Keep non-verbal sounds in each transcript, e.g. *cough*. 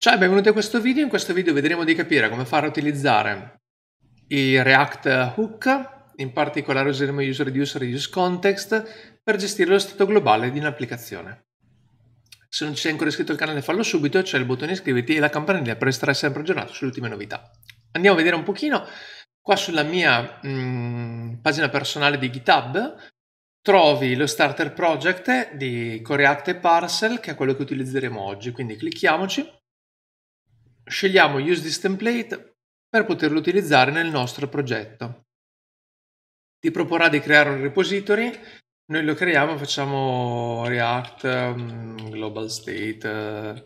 Ciao e benvenuti a questo video, in questo video vedremo di capire come fare a utilizzare i React Hook, in particolare useremo User Reduce e Reduce Context per gestire lo stato globale di un'applicazione. Se non ci sei ancora iscritto al canale fallo subito, c'è il bottone iscriviti e la campanella per restare sempre aggiornato sulle ultime novità. Andiamo a vedere un pochino, qua sulla mia mh, mm, pagina personale di GitHub trovi lo starter project di CoReact e Parcel che è quello che utilizzeremo oggi, quindi clicchiamoci scegliamo Use this template per poterlo utilizzare nel nostro progetto. Ti proporrà di creare un repository, noi lo creiamo, facciamo React mm, Global State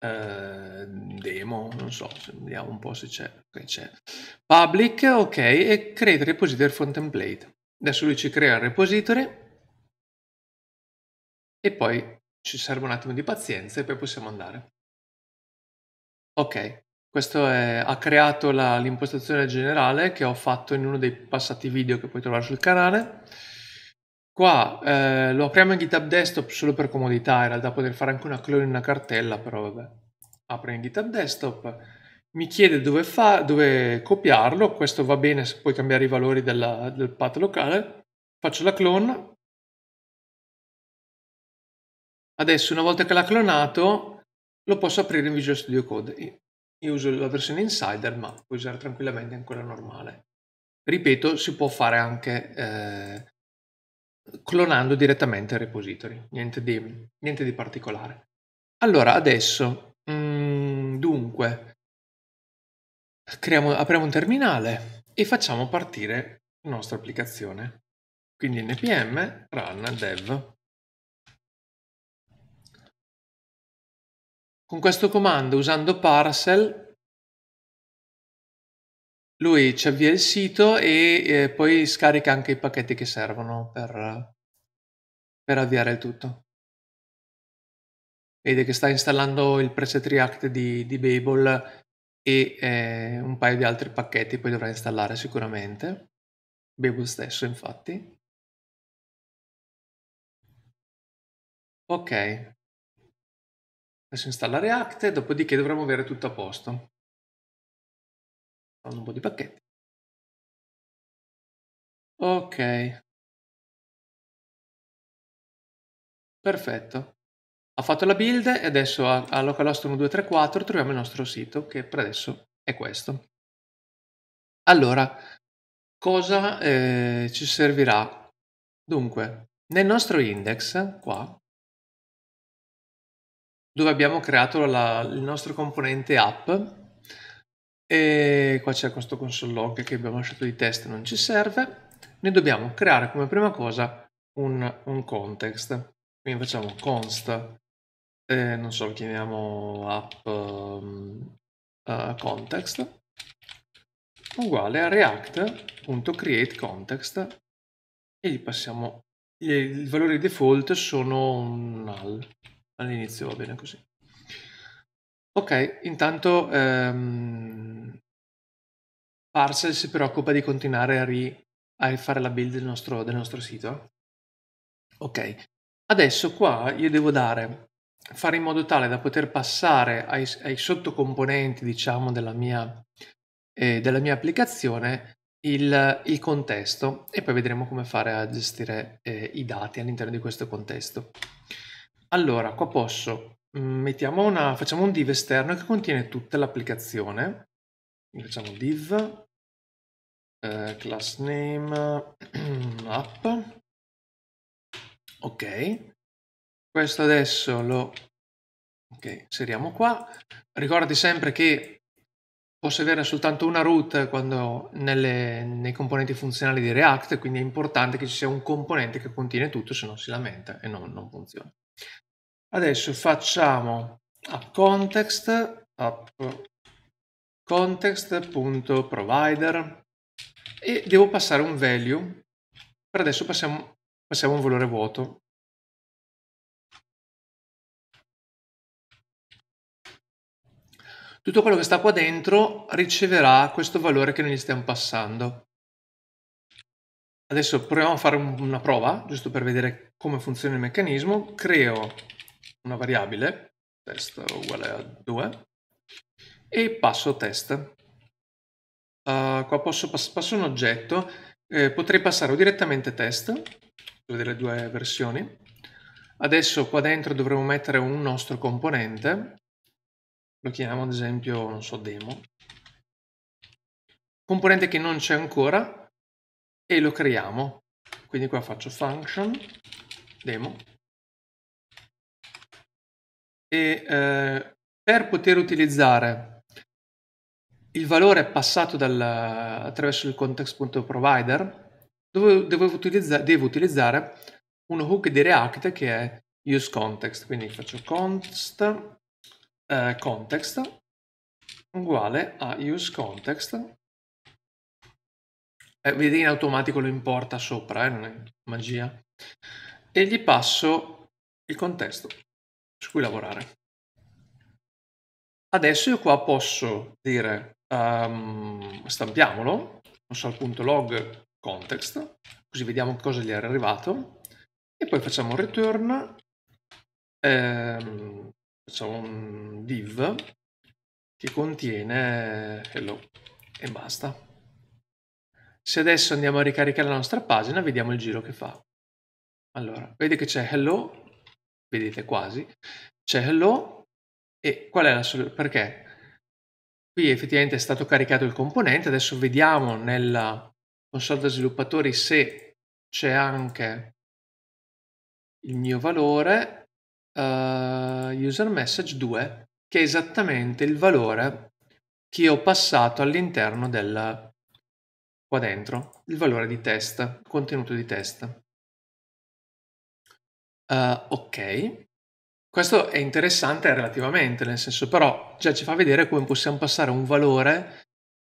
eh, demo, non so, vediamo un po' se c'è, okay, c'è. Public, ok, e create repository from template. Adesso lui ci crea il repository e poi ci serve un attimo di pazienza e poi possiamo andare. Ok, questo è ha creato la l'impostazione generale che ho fatto in uno dei passati video che puoi trovare sul canale. Qua eh, lo apriamo in GitHub Desktop solo per comodità, in realtà poter fare anche una clone in una cartella, però vabbè. Apri in GitHub Desktop, mi chiede dove, fa, dove copiarlo, questo va bene se puoi cambiare i valori della, del path locale. Faccio la clone. Adesso una volta che l'ha clonato lo posso aprire in Visual Studio Code. Io uso la versione Insider, ma puoi usare tranquillamente anche quella normale. Ripeto, si può fare anche eh, clonando direttamente il repository, niente di, niente di particolare. Allora, adesso, mh, mm, dunque, creiamo, apriamo un terminale e facciamo partire la nostra applicazione. Quindi npm run dev Con questo comando usando parcel lui ci avvia il sito e eh, poi scarica anche i pacchetti che servono per, per avviare il tutto. Vede che sta installando il preset React di, di Babel e eh, un paio di altri pacchetti, poi dovrà installare sicuramente. Babel stesso, infatti. Ok, Adesso installa React, dopodiché dovremo avere tutto a posto. Fanno un po' di pacchetti. Ok. Perfetto. Ha fatto la build e adesso a, a localhost 1234 troviamo il nostro sito, che per adesso è questo. Allora, cosa eh, ci servirà? Dunque, nel nostro index, qua, dove abbiamo creato la, il nostro componente app e qua c'è questo console log che abbiamo lasciato di test non ci serve ne dobbiamo creare come prima cosa un, un context quindi facciamo const eh, non so lo chiamiamo app uh, context uguale a react.createContext e gli passiamo i valori default sono un null all'inizio va bene così. Ok, intanto ehm, Parcel si preoccupa di continuare a, ri, a fare la build del nostro, del nostro sito. Ok, adesso qua io devo dare, fare in modo tale da poter passare ai, ai sottocomponenti, diciamo, della mia, eh, della mia applicazione il, il, contesto e poi vedremo come fare a gestire eh, i dati all'interno di questo contesto. Allora, qua posso mm, mettiamo una, facciamo un div esterno che contiene tutta l'applicazione. Quindi Facciamo div eh, class name *clears throat* app. Ok. Questo adesso lo okay, inseriamo qua. Ricordi sempre che posso avere soltanto una root quando nelle, nei componenti funzionali di React, quindi è importante che ci sia un componente che contiene tutto, se no si lamenta e non, non funziona. Adesso facciamo app context, app context.provider e devo passare un value. Per adesso passiamo, passiamo un valore vuoto. Tutto quello che sta qua dentro riceverà questo valore che noi gli stiamo passando. Adesso proviamo a fare una prova, giusto per vedere come funziona il meccanismo. Creo una variabile, test uguale a 2, e passo test. Uh, qua posso, pass passo un oggetto, eh, potrei passare direttamente test, vedere le due versioni. Adesso qua dentro dovremo mettere un nostro componente, lo chiamiamo ad esempio, non so, demo. Componente che non c'è ancora e lo creiamo. Quindi qua faccio function demo e eh, per poter utilizzare il valore passato dal, attraverso il context.provider devo, devo, utilizza, devo utilizzare un hook di React che è useContext. quindi faccio const eh, context uguale a useContext. context eh, vedete in automatico lo importa sopra, eh, non è magia e gli passo il contesto su cui lavorare. Adesso io qua posso dire um, stampiamolo, console.log context, così vediamo cosa gli era arrivato, e poi facciamo un return, ehm, facciamo un div che contiene hello e basta. Se adesso andiamo a ricaricare la nostra pagina, vediamo il giro che fa. Allora, vedi che c'è hello vedete quasi, c'è hello e qual è la soluzione? Perché qui effettivamente è stato caricato il componente, adesso vediamo nella console da sviluppatori se c'è anche il mio valore uh, user message 2 che è esattamente il valore che ho passato all'interno del qua dentro, il valore di test, contenuto di test. Uh, ok, questo è interessante relativamente, nel senso però già ci fa vedere come possiamo passare un valore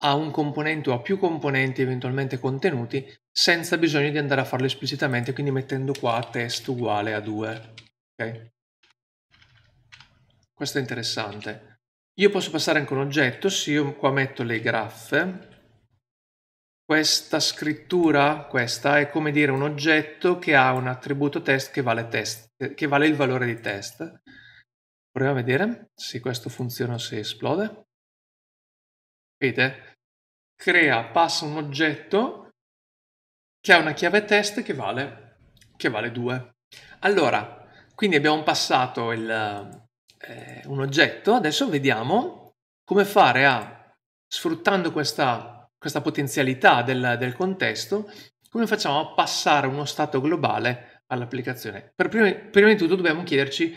a un componente o a più componenti eventualmente contenuti senza bisogno di andare a farlo esplicitamente, quindi mettendo qua test uguale a 2. Okay? Questo è interessante. Io posso passare anche un oggetto, se io qua metto le graffe, questa scrittura, questa, è come dire un oggetto che ha un attributo test che vale, test, che vale il valore di test. Proviamo a vedere se questo funziona o se esplode. Vedete? Crea, passa un oggetto che ha una chiave test che vale, che vale 2. Allora, quindi abbiamo passato il, eh, un oggetto, adesso vediamo come fare a, sfruttando questa questa potenzialità del, del contesto, come facciamo a passare uno stato globale all'applicazione? Per prima, prima di tutto dobbiamo chiederci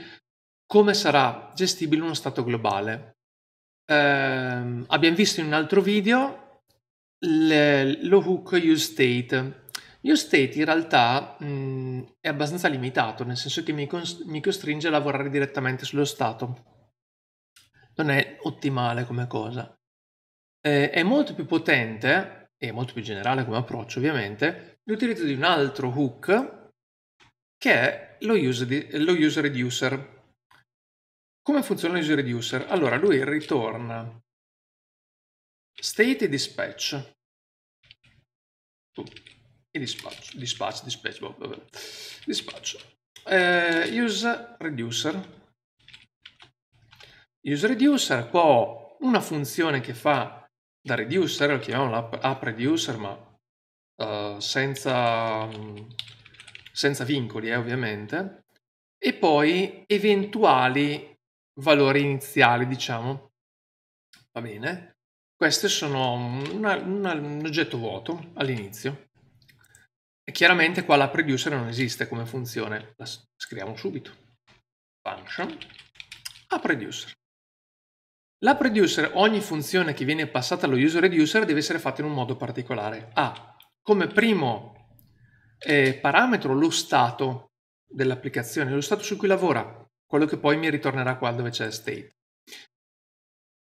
come sarà gestibile uno stato globale. Eh, abbiamo visto in un altro video le, lo hook use state. Use state in realtà mh, è abbastanza limitato, nel senso che mi, cons- mi costringe a lavorare direttamente sullo stato. Non è ottimale come cosa eh, è molto più potente e molto più generale come approccio ovviamente l'utilizzo di un altro hook che è lo user, di, lo user reducer. Come funziona lo user reducer? Allora lui ritorna state e dispatch e dispatch, dispatch, dispatch, boh, vabbè. dispatch. Eh, use reducer. Use reducer qua ho una funzione che fa da reducer, lo chiamiamo l'app, app reducer, ma uh, senza, mm, senza, vincoli, eh, ovviamente. E poi eventuali valori iniziali, diciamo. Va bene? Questi sono una, una, un oggetto vuoto all'inizio. E chiaramente qua la producer non esiste come funzione, la scriviamo subito. Function a producer. La producer ogni funzione che viene passata allo user reducer deve essere fatta in un modo particolare. Ha come primo eh, parametro lo stato dell'applicazione, lo stato su cui lavora, quello che poi mi ritornerà qua dove c'è state.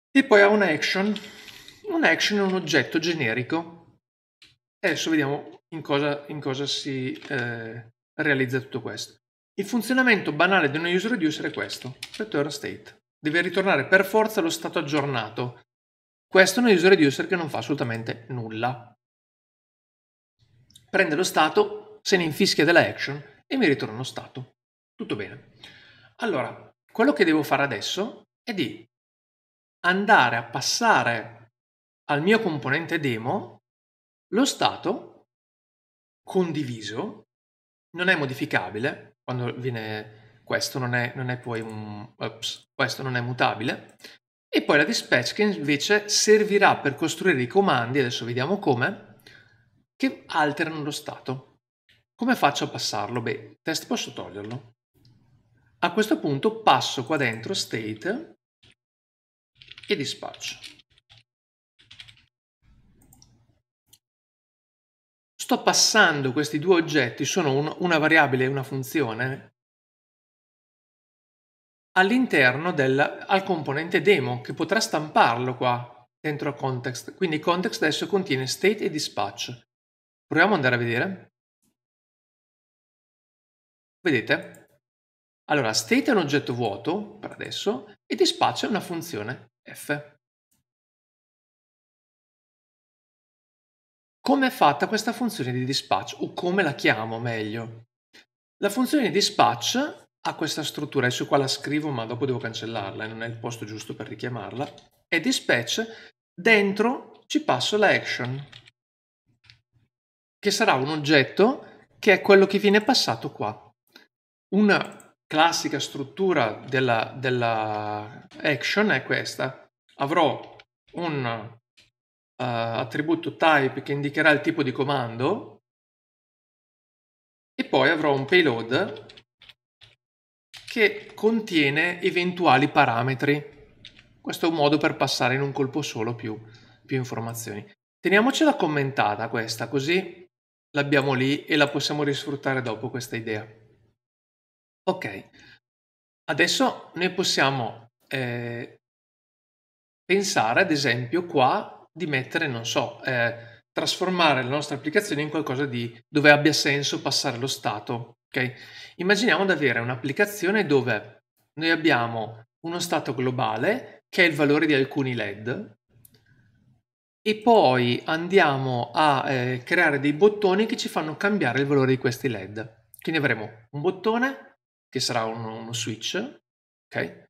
E poi ha un action. Un action è un oggetto generico. Adesso vediamo in cosa, in cosa si eh, realizza tutto questo. Il funzionamento banale di uno user reducer è questo, return state deve ritornare per forza allo stato aggiornato. Questo è un user reducer che non fa assolutamente nulla. Prende lo stato, se ne infischia della action e mi ritorna lo stato. Tutto bene. Allora, quello che devo fare adesso è di andare a passare al mio componente demo lo stato condiviso, non è modificabile quando viene questo non è, non è poi un, ups, questo non è mutabile, e poi la dispatch che invece servirà per costruire i comandi, adesso vediamo come, che alterano lo stato. Come faccio a passarlo? Beh, test posso toglierlo. A questo punto passo qua dentro state e dispatch Sto passando questi due oggetti, sono un, una variabile e una funzione, all'interno del, al componente demo che potrà stamparlo qua dentro context. Quindi context adesso contiene state e dispatch. Proviamo ad andare a vedere. Vedete? Allora, state è un oggetto vuoto per adesso e dispatch è una funzione f. Come è fatta questa funzione di dispatch o come la chiamo meglio? La funzione di dispatch ha questa struttura, adesso qua la scrivo ma dopo devo cancellarla e non è il posto giusto per richiamarla, e dispatch dentro ci passo la action, che sarà un oggetto che è quello che viene passato qua. Una classica struttura della, della action è questa. Avrò un uh, attributo type che indicherà il tipo di comando e poi avrò un payload che contiene eventuali parametri. Questo è un modo per passare in un colpo solo più, più informazioni. Teniamocela commentata questa, così l'abbiamo lì e la possiamo risfruttare dopo questa idea. Ok, adesso noi possiamo eh, pensare, ad esempio, qua di mettere, non so, eh, trasformare la nostra applicazione in qualcosa di, dove abbia senso passare lo stato Okay? Immaginiamo di avere un'applicazione dove noi abbiamo uno stato globale che è il valore di alcuni LED e poi andiamo a eh, creare dei bottoni che ci fanno cambiare il valore di questi LED. Quindi avremo un bottone che sarà uno, uno switch, okay?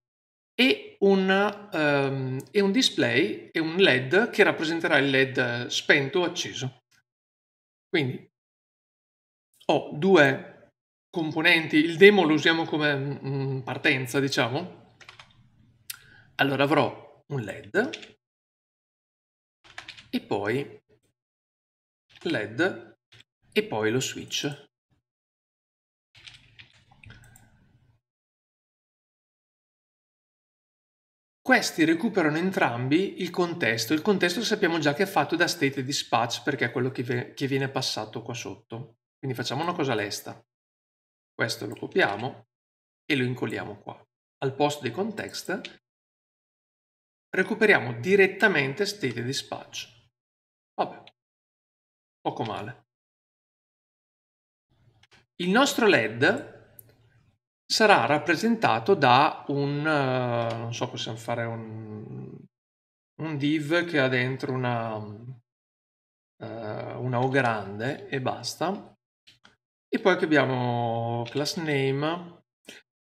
e, un, um, e un display e un LED che rappresenterà il LED spento o acceso. Quindi ho due componenti, il demo lo usiamo come mh, mm, mm, partenza, diciamo. Allora avrò un LED e poi LED e poi lo switch. Questi recuperano entrambi il contesto. Il contesto sappiamo già che è fatto da state dispatch perché è quello che, che viene passato qua sotto. Quindi facciamo una cosa lesta. Questo lo copiamo e lo incolliamo qua. Al posto di context recuperiamo direttamente state dispatch. Vabbè, poco male. Il nostro LED sarà rappresentato da un, eh, non so, possiamo fare un, un div che ha dentro una, eh, una O grande e basta. E poi che abbiamo class name, ma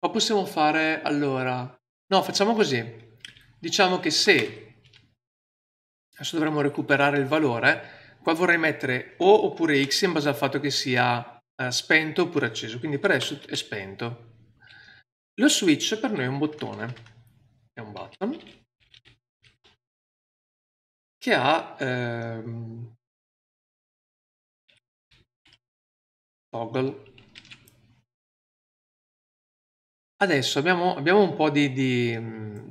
possiamo fare allora, no facciamo così, diciamo che se, adesso dovremmo recuperare il valore, qua vorrei mettere O oppure X in base al fatto che sia eh, spento oppure acceso, quindi per adesso è spento. Lo switch per noi è un bottone, è un button, che ha... Ehm, toggle adesso abbiamo, abbiamo un po' di, di,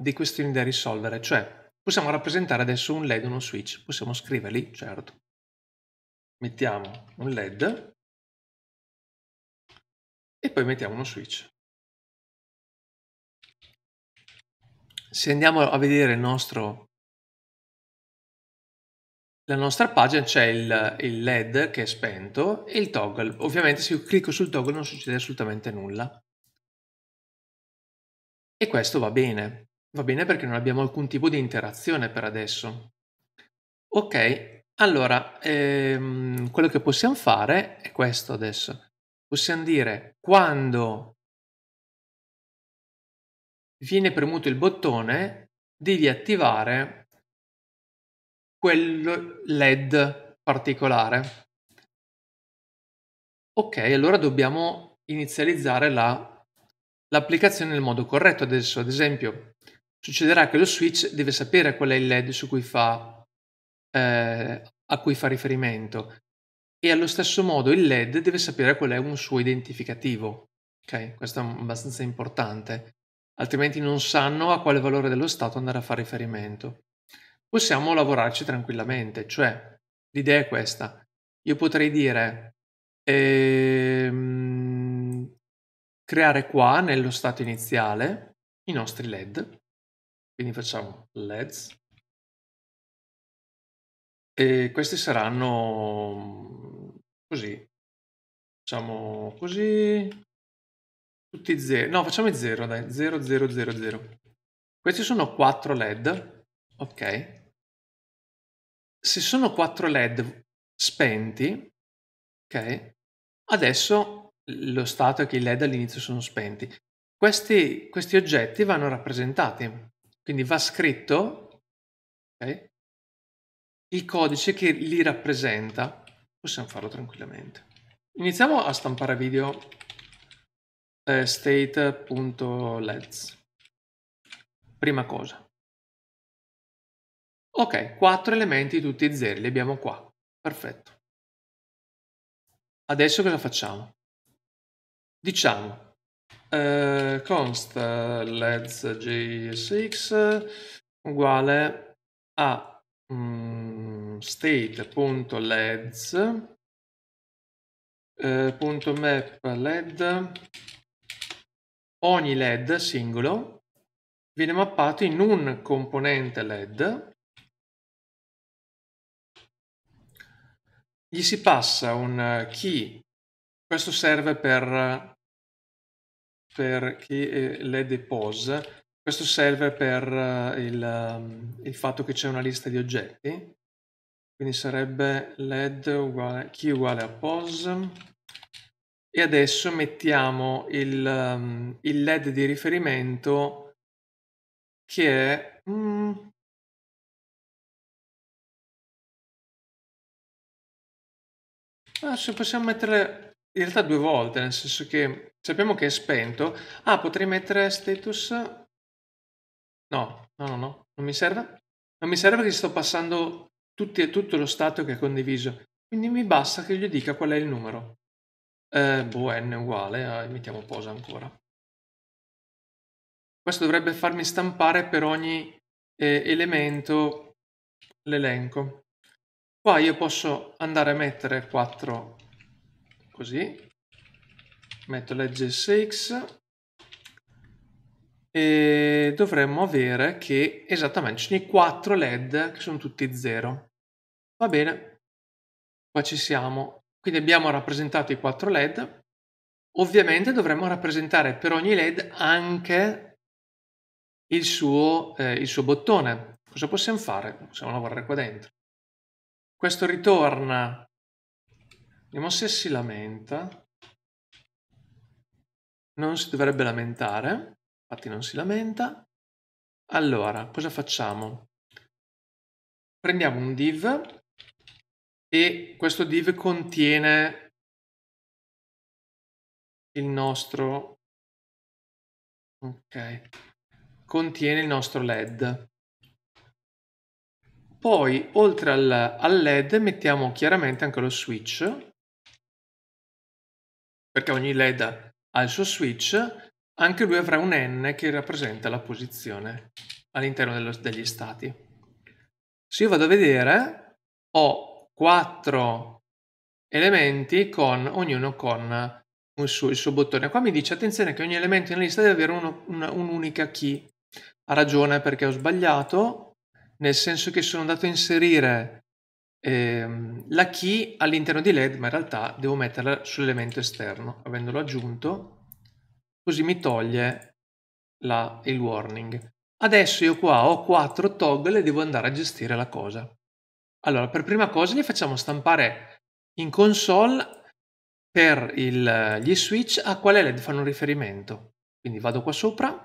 di, questioni da risolvere cioè possiamo rappresentare adesso un led e uno switch possiamo scriverli certo mettiamo un led e poi mettiamo uno switch se andiamo a vedere il nostro la nostra pagina c'è il, il, LED che è spento e il toggle. Ovviamente se io clicco sul toggle non succede assolutamente nulla. E questo va bene. Va bene perché non abbiamo alcun tipo di interazione per adesso. Ok, allora ehm, quello che possiamo fare è questo adesso. Possiamo dire quando viene premuto il bottone devi attivare quel LED particolare. Ok, allora dobbiamo inizializzare la, l'applicazione nel modo corretto adesso. Ad esempio, succederà che lo switch deve sapere qual è il LED cui fa, eh, a cui fa riferimento e allo stesso modo il LED deve sapere qual è un suo identificativo. Ok, questo è abbastanza importante, altrimenti non sanno a quale valore dello stato andare a fare riferimento possiamo lavorarci tranquillamente. Cioè, l'idea è questa. Io potrei dire ehm, creare qua nello stato iniziale i nostri LED. Quindi facciamo LEDs. E questi saranno così. Facciamo così. Tutti zero. No, facciamo 0, dai. 0, 0, 0, 0. Questi sono 4 LED. Ok se sono quattro LED spenti, ok, adesso lo stato è che i LED all'inizio sono spenti. Questi, questi oggetti vanno rappresentati, quindi va scritto okay, il codice che li rappresenta. Possiamo farlo tranquillamente. Iniziamo a stampare video eh, state.leds. Prima cosa Ok, quattro elementi tutti zeri, li abbiamo qua. Perfetto. Adesso cosa facciamo? Diciamo eh, const leds.jsx uguale a mm, state.leds eh, punto map led ogni led singolo viene mappato in un componente led gli si passa un key. Eh, Questo serve per, per key eh, led pose. Questo serve per eh, il, ehm, il fatto che c'è una lista di oggetti. Quindi sarebbe led uguale, key uguale a pose. E adesso mettiamo il, ehm, il led di riferimento che è... Mm, Ah, se possiamo mettere in realtà due volte, nel senso che sappiamo che è spento. Ah, potrei mettere status... No, no, no, no, non mi serve. Non mi serve che sto passando tutti, e tutto lo stato che è condiviso. Quindi mi basta che gli dica qual è il numero. Eh, boh, n è uguale, eh, mettiamo posa ancora. Questo dovrebbe farmi stampare per ogni eh, elemento l'elenco. Qua io posso andare a mettere 4 così, metto legge 6 e dovremmo avere che esattamente ci sono i 4 led che sono tutti 0. Va bene, qua ci siamo. Quindi abbiamo rappresentato i 4 led. Ovviamente dovremmo rappresentare per ogni led anche il suo, eh, il suo bottone. Cosa possiamo fare? Possiamo lavorare qua dentro questo ritorna. Vediamo se si lamenta. Non si dovrebbe lamentare, infatti non si lamenta. Allora, cosa facciamo? Prendiamo un div e questo div contiene il nostro ok contiene il nostro led poi oltre al, al LED mettiamo chiaramente anche lo switch, perché ogni LED ha il suo switch, anche lui avrà un N che rappresenta la posizione all'interno degli stati. Se io vado a vedere, ho quattro elementi con ognuno con suo, il suo bottone. Qua mi dice attenzione che ogni elemento in lista deve avere un'unica un, un key. Ha ragione perché ho sbagliato nel senso che sono andato a inserire ehm, la key all'interno di LED, ma in realtà devo metterla sull'elemento esterno, avendolo aggiunto, così mi toglie la, il warning. Adesso io qua ho quattro toggle e devo andare a gestire la cosa. Allora, per prima cosa li facciamo stampare in console per il, gli switch a quale LED fanno riferimento. Quindi vado qua sopra,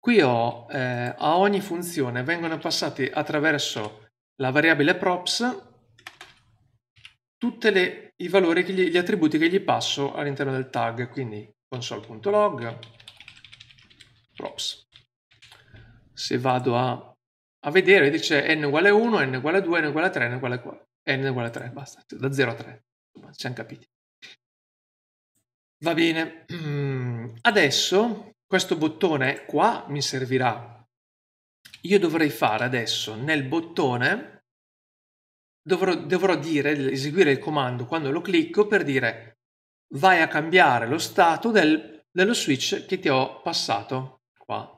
Qui ho, eh, a ogni funzione vengono passati attraverso la variabile props tutti i valori, gli, gli attributi che gli passo all'interno del tag, quindi console.log props. Se vado a, a, vedere dice n uguale 1, n uguale 2, n uguale 3, n uguale 4, n uguale 3, basta, cioè, da 0 a 3, insomma, ci siamo capiti. Va bene, *clears throat* adesso questo bottone qua mi servirà. Io dovrei fare adesso nel bottone, dovrò, dovrò dire, eseguire il comando quando lo clicco per dire vai a cambiare lo stato del, dello switch che ti ho passato qua.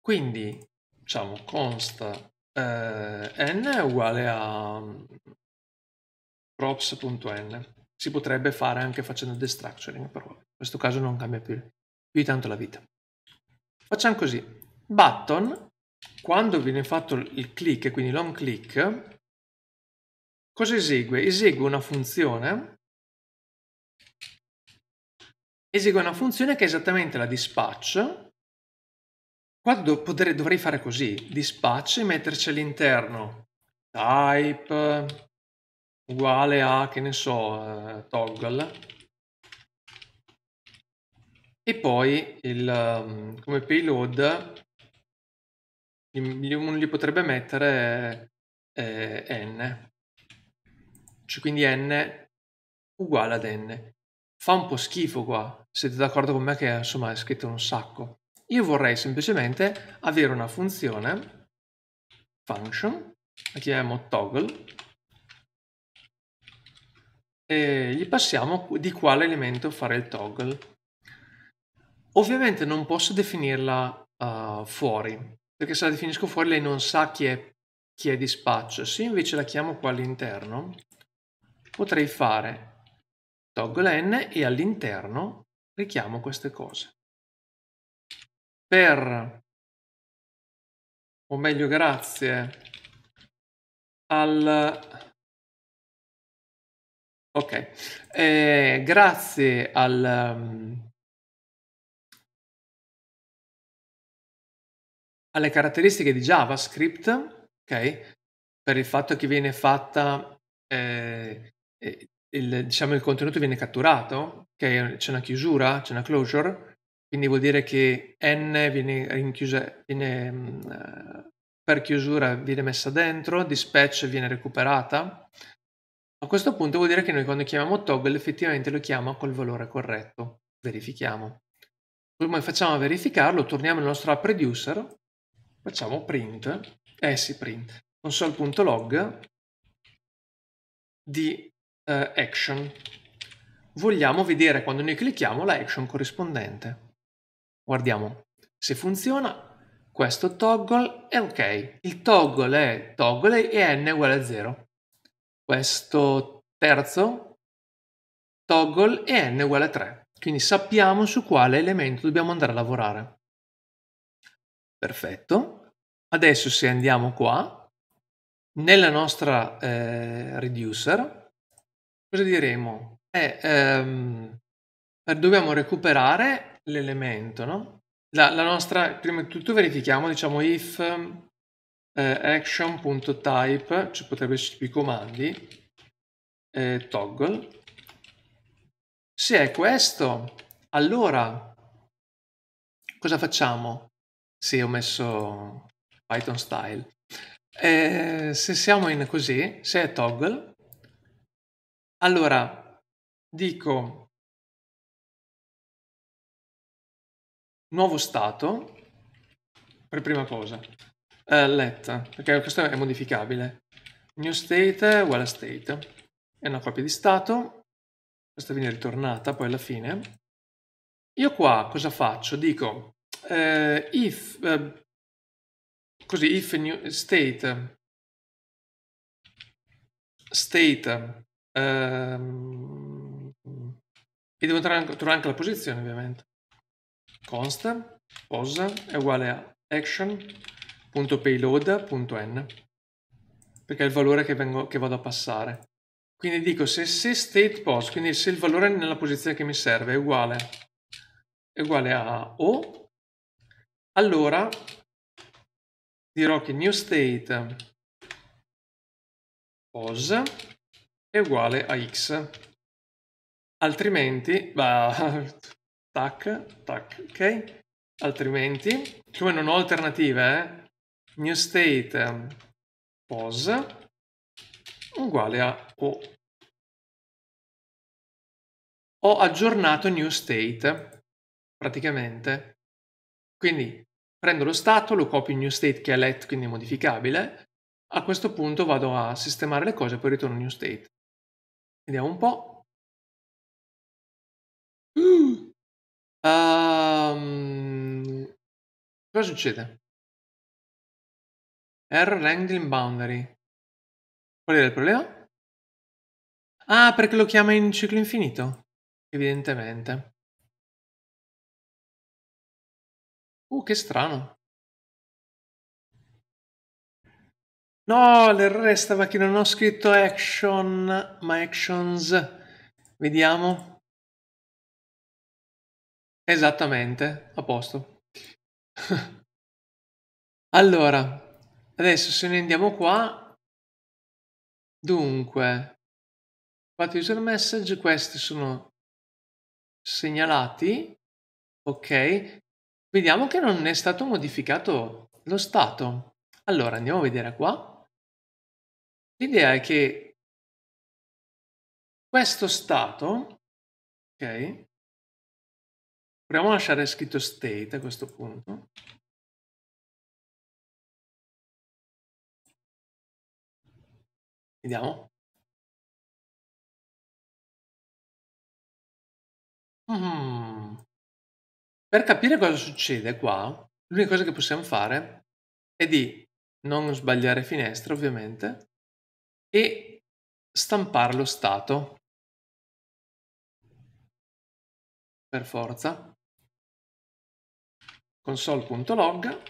Quindi diciamo const eh, n uguale a mm, props.n. Si potrebbe fare anche facendo destructuring, però in questo caso non cambia più più di tanto la vita. Facciamo così. Button, quando viene fatto il click, quindi l'on click, cosa esegue? Esegue una funzione esegue una funzione che è esattamente la dispatch. Qua do, potrei, dovrei fare così, dispatch e metterci all'interno type uguale a, che ne so, eh, toggle e poi il, um, come payload uno li potrebbe mettere eh, eh, n, cioè quindi n uguale ad n. Fa un po' schifo qua, siete d'accordo con me che insomma è scritto un sacco. Io vorrei semplicemente avere una funzione, function, la chiamiamo toggle, e gli passiamo di quale elemento fare il toggle. Ovviamente non posso definirla uh, fuori, perché se la definisco fuori lei non sa chi è, chi è di Se invece la chiamo qua all'interno, potrei fare toggle n e all'interno richiamo queste cose. Per, o meglio grazie, al Ok, eh, grazie al, um, alle caratteristiche di JavaScript, ok? Per il fatto che viene fatta, eh, il, diciamo, il contenuto viene catturato, ok? C'è una chiusura, c'è una closure, quindi vuol dire che n viene rinchiusa, viene, eh, per chiusura viene messa dentro, dispatch viene recuperata. A questo punto vuol dire che noi quando chiamiamo toggle effettivamente lo chiama col valore corretto. Verifichiamo. Come facciamo a verificarlo? Torniamo al nostro app reducer facciamo print, eh sì print, console.log di eh, action. Vogliamo vedere quando noi clicchiamo la action corrispondente. Guardiamo se funziona, questo toggle è ok. Il toggle è toggle e n uguale a 0. Questo terzo toggle e n uguale a 3. Quindi sappiamo su quale elemento dobbiamo andare a lavorare. Perfetto. Adesso se andiamo qua, nella nostra eh, reducer, cosa diremo? Eh, ehm, eh, dobbiamo recuperare l'elemento, no? La, la, nostra, prima di tutto verifichiamo, diciamo, if eh, action.type, ci potrebbero essere i comandi, eh, toggle. Se è questo, allora cosa facciamo? Sì, ho messo Python style. Eh, se siamo in così, se è toggle, allora dico nuovo stato per prima cosa, eh, let, perché questo è modificabile, new state uguale state, è una copia di stato, questa viene ritornata poi alla fine. Io qua cosa faccio? Dico uh, if uh, così if new state state um, e devo trovare anche la posizione ovviamente const posa è uguale a action.payload.n perché è il valore che, vengo, che vado a passare quindi dico se, se state post quindi se il valore nella posizione che mi serve è uguale, è uguale a o allora dirò che new state pos è uguale a x altrimenti va *laughs* tac tac ok altrimenti come non ho alternative eh, new state pos uguale a o ho aggiornato new state praticamente quindi prendo lo stato, lo copio in new state che è let, quindi è modificabile. A questo punto vado a sistemare le cose e poi ritorno in new state. Vediamo un po'. um, cosa succede? Error handling boundary. Qual era il problema? Ah, perché lo chiama in ciclo infinito? Evidentemente. Uh, che strano. No, l'errore stava che non ho scritto action, ma actions. Vediamo. Esattamente, a posto. *laughs* allora, adesso se ne andiamo qua. Dunque, quattro user message, questi sono segnalati. Ok, Vediamo che non è stato modificato lo stato. Allora andiamo a vedere qua. L'idea è che questo stato, ok, proviamo a lasciare scritto state a questo punto. Vediamo. Mm per capire cosa succede qua, l'unica cosa che possiamo fare è di non sbagliare finestra ovviamente e stampare lo stato per forza console.log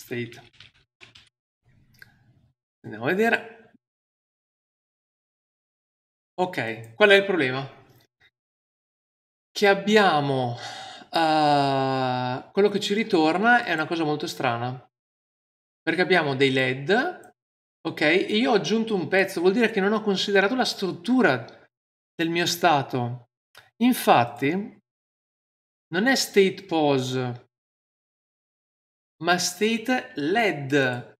state andiamo a vedere ok qual è il problema che abbiamo uh, quello che ci ritorna è una cosa molto strana perché abbiamo dei led ok io ho aggiunto un pezzo vuol dire che non ho considerato la struttura del mio stato infatti non è state pause ma state led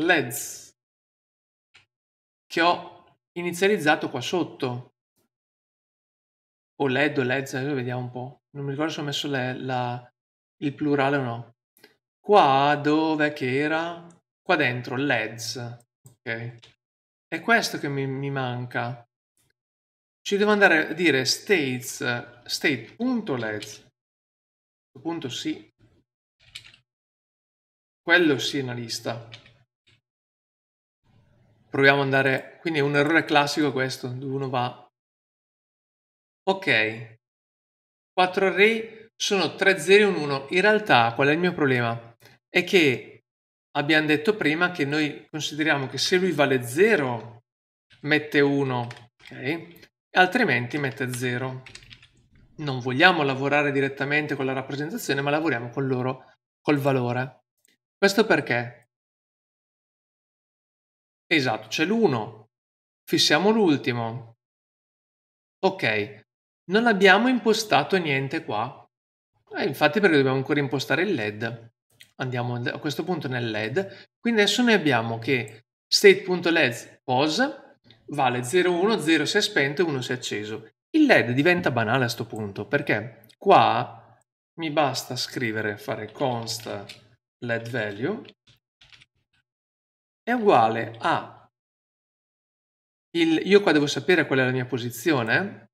leds che ho inizializzato qua sotto o led o leds, vediamo un po', non mi ricordo se ho messo le, la, il plurale o no. Qua dove che era? Qua dentro, leds, ok? È questo che mi, mi manca. Ci devo andare a dire states, state.leds. punto sì. Quello sì è una lista. Proviamo ad andare... Quindi è un errore classico questo, uno va Ok, 4 array sono 3, 0 1, 1. In realtà qual è il mio problema? È che abbiamo detto prima che noi consideriamo che se lui vale 0 mette 1, ok? Altrimenti mette 0. Non vogliamo lavorare direttamente con la rappresentazione, ma lavoriamo con loro, col valore. Questo perché? Esatto, c'è l'1, fissiamo l'ultimo. Ok, non abbiamo impostato niente qua. Eh, infatti perché dobbiamo ancora impostare il LED. Andiamo a questo punto nel LED. Quindi adesso noi abbiamo che state.led pause vale 0, 1, 0 se è spento e 1 si è acceso. Il LED diventa banale a questo punto perché qua mi basta scrivere, fare const LED value è uguale a il, io qua devo sapere qual è la mia posizione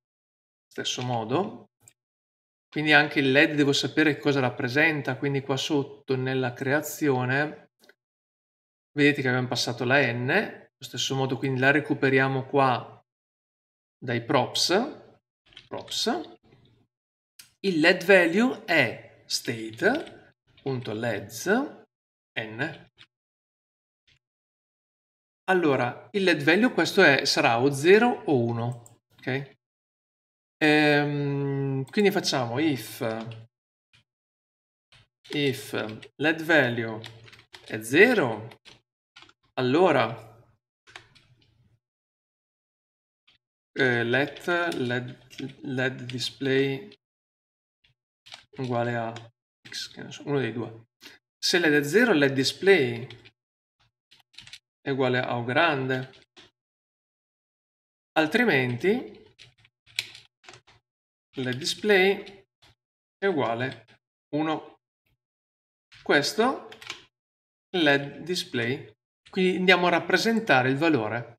stesso modo. Quindi anche il LED devo sapere cosa rappresenta, quindi qua sotto nella creazione vedete che abbiamo passato la N, allo stesso modo quindi la recuperiamo qua dai props, props. Il LED value è state.leds n. Allora, il LED value questo è, sarà o 0 o 1, ok? Ehm, quindi facciamo if, if let value è 0, allora eh, let, let, let display uguale a x, che ne so, uno dei due. Se led è 0, led display è uguale a o grande. Altrimenti il display è uguale 1. Questo LED display. Quindi andiamo a rappresentare il valore.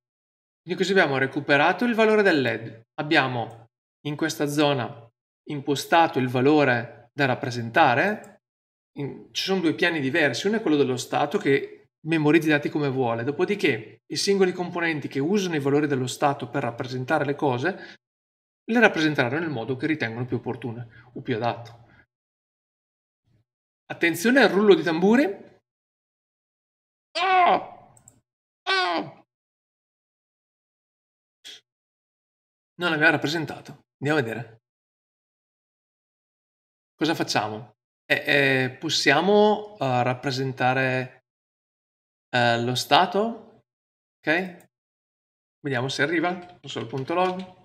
Quindi così abbiamo recuperato il valore del LED. Abbiamo in questa zona impostato il valore da rappresentare. In, ci sono due piani diversi. Uno è quello dello stato che memorizza i dati come vuole. Dopodiché i singoli componenti che usano i valori dello stato per rappresentare le cose le rappresenteranno nel modo che ritengono più opportuno o più adatto. Attenzione al rullo di tamburi. Oh! Oh! Non l'abbiamo rappresentato. Andiamo a vedere. Cosa facciamo? Eh, eh, possiamo uh, rappresentare uh, lo stato? Ok? Vediamo se arriva. Non so il punto log.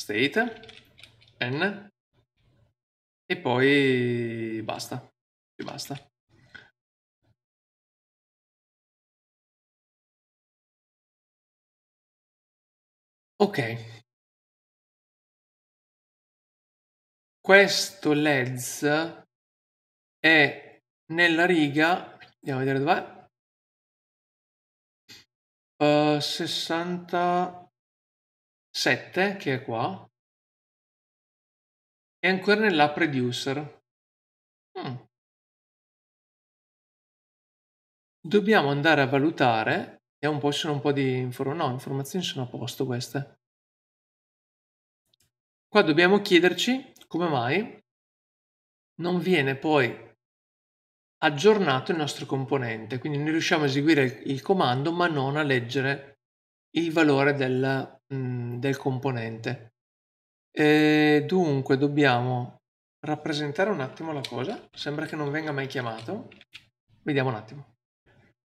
state, n, e poi basta, e basta. Ok. Questo LEDs è nella riga, andiamo a vedere dov'è, uh, eh, 60... 7 che è qua e ancora nella producer. Hmm. Dobbiamo andare a valutare, vediamo un po' sono un po' di informazioni, no, informazioni sono a posto queste. Qua dobbiamo chiederci come mai non viene poi aggiornato il nostro componente, quindi noi riusciamo a eseguire il comando ma non a leggere il valore del Mhmm, del componente. E dunque dobbiamo rappresentare un attimo la cosa, sembra che non venga mai chiamato, vediamo un attimo.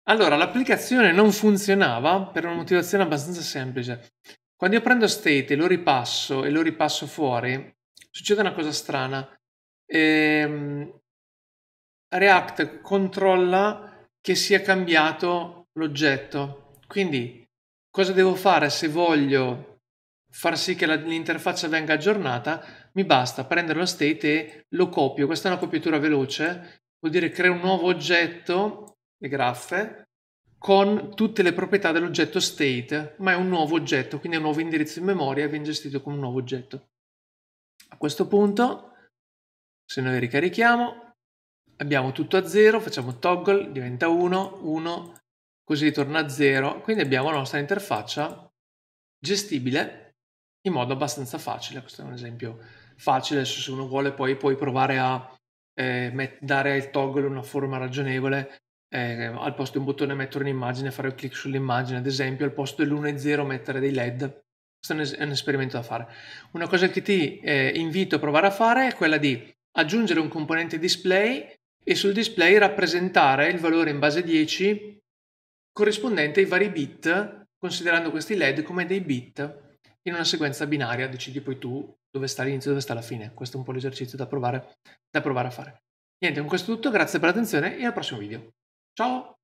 Allora, l'applicazione non funzionava per una motivazione abbastanza semplice. Quando io prendo state e lo ripasso e lo ripasso fuori, succede una cosa strana. Ehm, React controlla che sia cambiato l'oggetto. Quindi cosa devo fare se voglio far sì che la, l'interfaccia venga aggiornata, mi basta prendere lo state e lo copio. Questa è una copiatura veloce, vuol dire creo un nuovo oggetto, le graffe, con tutte le proprietà dell'oggetto state, ma è un nuovo oggetto, quindi è un nuovo indirizzo in memoria e viene gestito come un nuovo oggetto. A questo punto, se noi ricarichiamo, abbiamo tutto a 0, facciamo toggle, diventa 1, 1, così torna 0, quindi abbiamo la nostra interfaccia gestibile in modo abbastanza facile, questo è un esempio facile, se uno vuole poi puoi provare a eh, dare al toggle una forma ragionevole, eh, al posto di un bottone mettere un'immagine, fare un clic sull'immagine, ad esempio, al posto dell'1 e 0 mettere dei LED, questo è un, esperimento da fare. Una cosa che ti eh, invito a provare a fare è quella di aggiungere un componente display e sul display rappresentare il valore in base 10 corrispondente ai vari bit, considerando questi LED come dei bit in una sequenza binaria, decidi poi tu dove sta l'inizio e dove sta la fine. Questo è un po' l'esercizio da provare, da provare a fare. Niente, con questo è tutto, grazie per l'attenzione e al prossimo video. Ciao!